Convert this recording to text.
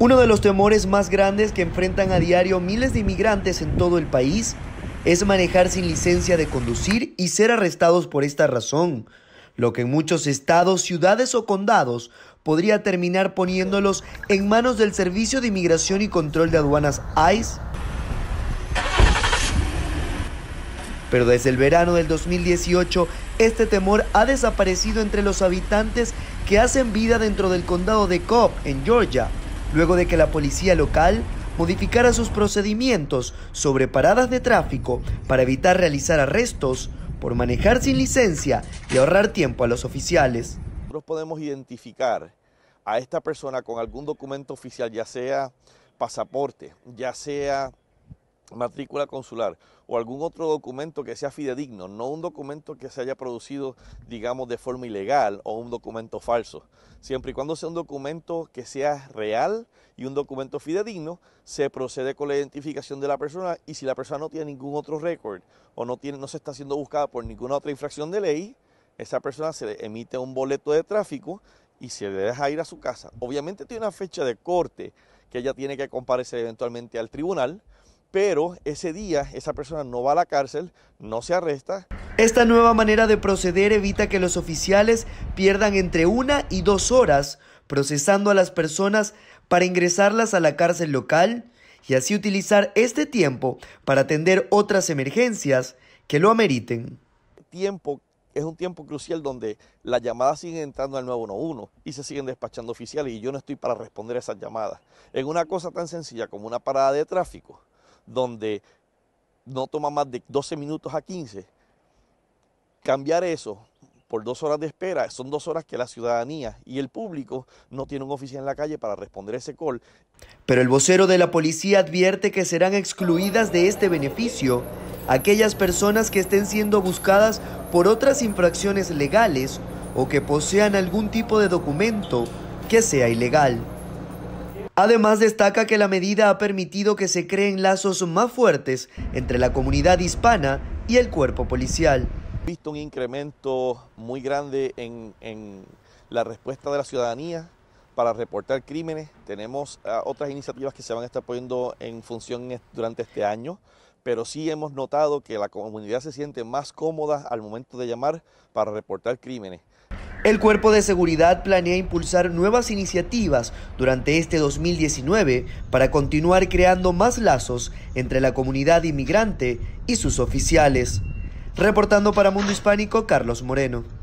Uno de los temores más grandes que enfrentan a diario miles de inmigrantes en todo el país es manejar sin licencia de conducir y ser arrestados por esta razón, lo que en muchos estados, ciudades o condados podría terminar poniéndolos en manos del Servicio de Inmigración y Control de Aduanas ICE. Pero desde el verano del 2018, este temor ha desaparecido entre los habitantes que hacen vida dentro del condado de Cobb, en Georgia, luego de que la policía local modificara sus procedimientos sobre paradas de tráfico para evitar realizar arrestos por manejar sin licencia y ahorrar tiempo a los oficiales. Nosotros podemos identificar a esta persona con algún documento oficial, ya sea pasaporte, ya sea matrícula consular o algún otro documento que sea fidedigno, no un documento que se haya producido, digamos, de forma ilegal o un documento falso. Siempre y cuando sea un documento que sea real y un documento fidedigno, se procede con la identificación de la persona y si la persona no tiene ningún otro récord o no, tiene, no se está siendo buscada por ninguna otra infracción de ley, esa persona se le emite un boleto de tráfico y se le deja ir a su casa. Obviamente tiene una fecha de corte que ella tiene que comparecer eventualmente al tribunal, pero ese día esa persona no va a la cárcel, no se arresta. Esta nueva manera de proceder evita que los oficiales pierdan entre una y dos horas procesando a las personas para ingresarlas a la cárcel local y así utilizar este tiempo para atender otras emergencias que lo ameriten. Tiempo es un tiempo crucial donde las llamadas siguen entrando al 911 y se siguen despachando oficiales y yo no estoy para responder a esas llamadas. En una cosa tan sencilla como una parada de tráfico, donde no toma más de 12 minutos a 15, cambiar eso por dos horas de espera, son dos horas que la ciudadanía y el público no tienen un oficial en la calle para responder ese call. Pero el vocero de la policía advierte que serán excluidas de este beneficio aquellas personas que estén siendo buscadas por otras infracciones legales o que posean algún tipo de documento que sea ilegal. Además, destaca que la medida ha permitido que se creen lazos más fuertes entre la comunidad hispana y el cuerpo policial. Visto un incremento muy grande en, la respuesta de la ciudadanía para reportar crímenes. Tenemos ah, otras iniciativas que se van a estar poniendo en función durante este año, pero sí hemos notado que la comunidad se siente más cómoda al momento de llamar para reportar crímenes. El Cuerpo de Seguridad planea impulsar nuevas iniciativas durante este 2019 para continuar creando más lazos entre la comunidad inmigrante y sus oficiales. Reportando para Mundo Hispánico, Carlos Moreno.